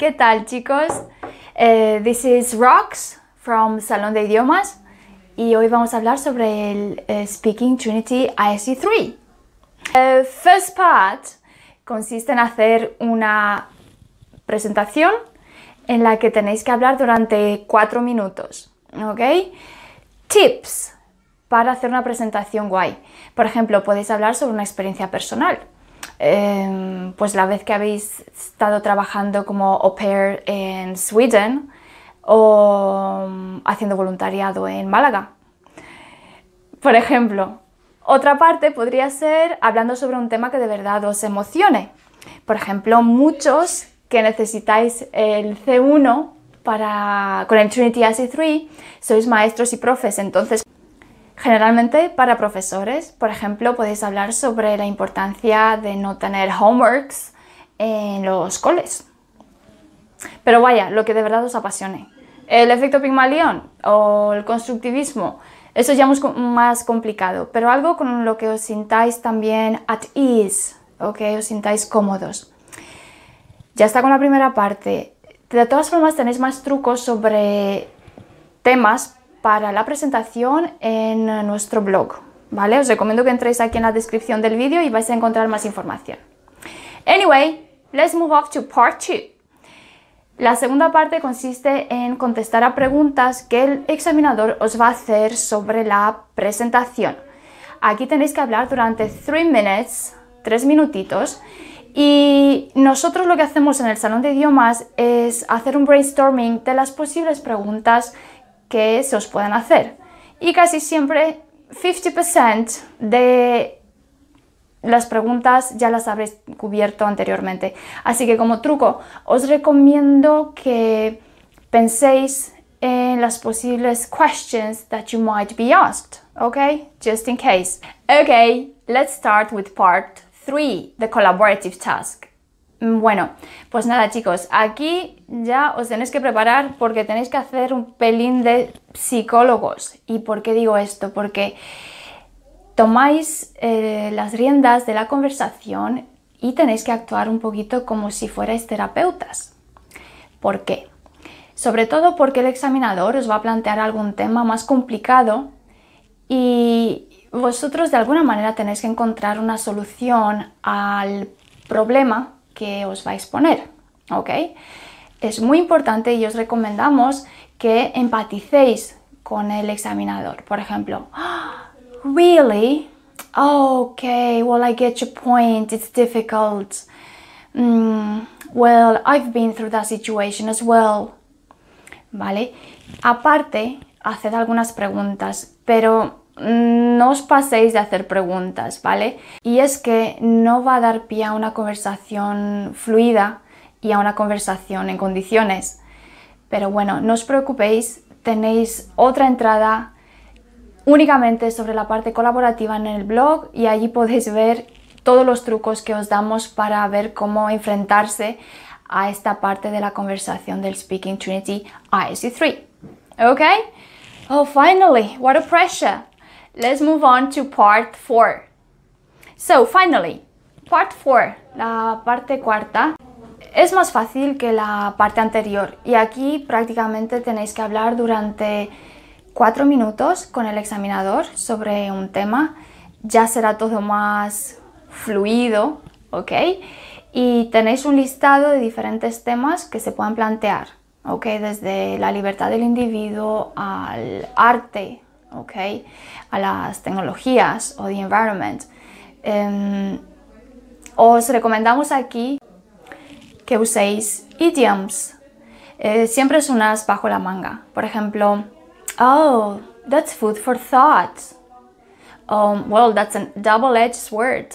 ¿Qué tal chicos? Eh, this is Rox from Salón de Idiomas y hoy vamos a hablar sobre el eh, Speaking Trinity ISE 3. The eh, first part consiste en hacer una presentación en la que tenéis que hablar durante cuatro minutos, ¿ok? Tips para hacer una presentación guay. Por ejemplo, podéis hablar sobre una experiencia personal Em, pues la vez que habéis estado trabajando como au pair en Sweden o mm, haciendo voluntariado en Málaga. Por ejemplo, otra parte podría ser hablando sobre un tema que de verdad os emocione. Por ejemplo, muchos que necesitáis el C1 para, con el Trinity AC3, sois maestros y profes, entonces Generalmente para profesores, por ejemplo, podéis hablar sobre la importancia de no tener homeworks en los coles. Pero vaya, lo que de verdad os apasione. El efecto Pigmalión o el constructivismo, eso ya es más complicado, pero algo con lo que os sintáis también at ease, o que Os sintáis cómodos. Ya está con la primera parte. De todas formas, tenéis más trucos sobre temas para la presentación en nuestro blog, ¿vale? Os recomiendo que entréis aquí en la descripción del vídeo y vais a encontrar más información. Anyway, let's move on to part two. La segunda parte consiste en contestar a preguntas que el examinador os va a hacer sobre la presentación. Aquí tenéis que hablar durante 3 minutes, tres minutitos, y nosotros lo que hacemos en el salón de idiomas es hacer un brainstorming de las posibles preguntas que se os pueden hacer. Y casi siempre 50% de las preguntas ya las habréis cubierto anteriormente. Así que como truco, os recomiendo que penséis en las posibles questions that you might be asked, okay? Just in case. Okay, let's start with part 3, the collaborative task. Mm, bueno, pues nada chicos, aquí ya os tenéis que preparar porque tenéis que hacer un pelín de psicólogos. ¿Y por qué digo esto? Porque tomáis eh, las riendas de la conversación y tenéis que actuar un poquito como si fuerais terapeutas. ¿Por qué? Sobre todo porque el examinador os va a plantear algún tema más complicado y vosotros de alguna manera tenéis que encontrar una solución al problema que os vais a poner, ¿ok? Es muy importante y os recomendamos que empaticéis con el examinador. Por ejemplo, ah, really? Ok, okay, well, I get your point. It's difficult. Mm, well, I've been through that situation as well. ¿Vale? Aparte, haced algunas preguntas, pero no os paséis de hacer preguntas, ¿vale? Y es que no va a dar pie a una conversación fluida y a una conversación en condiciones. Pero bueno, no os preocupéis, tenéis otra entrada únicamente sobre la parte colaborativa en el blog y allí podéis ver todos los trucos que os damos para ver cómo enfrentarse a esta parte de la conversación del Speaking Trinity ISU3. ¿Ok? Oh, finally, what a pressure! Let's move on to part 4. So, finally, part 4, la parte cuarta, es más fácil que la parte anterior y aquí prácticamente tenéis que hablar durante cuatro minutos con el examinador sobre un tema. Ya será todo más fluido, ¿ok? Y tenéis un listado de diferentes temas que se puedan plantear, ¿ok? Desde la libertad del individuo al arte, ¿okay? a las tecnologías o the environment. Em, os recomendamos aquí que uséis idioms. Eh, siempre es unas bajo la manga. Por ejemplo, oh, that's food for thought. Um, well, that's a double-edged sword.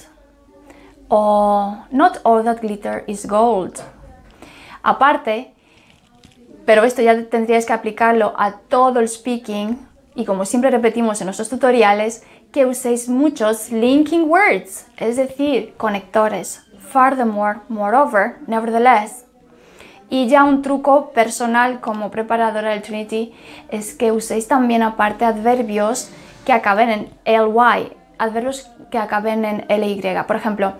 O not all that glitter is gold. Aparte, pero esto ya tendríais que aplicarlo a todo el speaking y como siempre repetimos en nuestros tutoriales, que uséis muchos linking words, es decir, conectores, furthermore, moreover, nevertheless. Y ya un truco personal como preparadora del Trinity es que uséis también aparte adverbios que acaben en ly, adverbios que acaben en ly. Por ejemplo,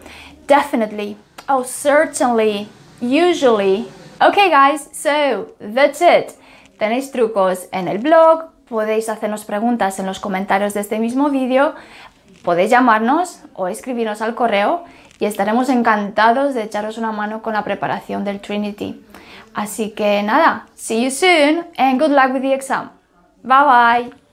definitely, oh certainly, usually. Ok guys, so that's it. Tenéis trucos en el blog, podéis hacernos preguntas en los comentarios de este mismo vídeo, podéis llamarnos o escribirnos al correo y estaremos encantados de echaros una mano con la preparación del Trinity. Así que nada, see you soon and good luck with the exam. Bye bye.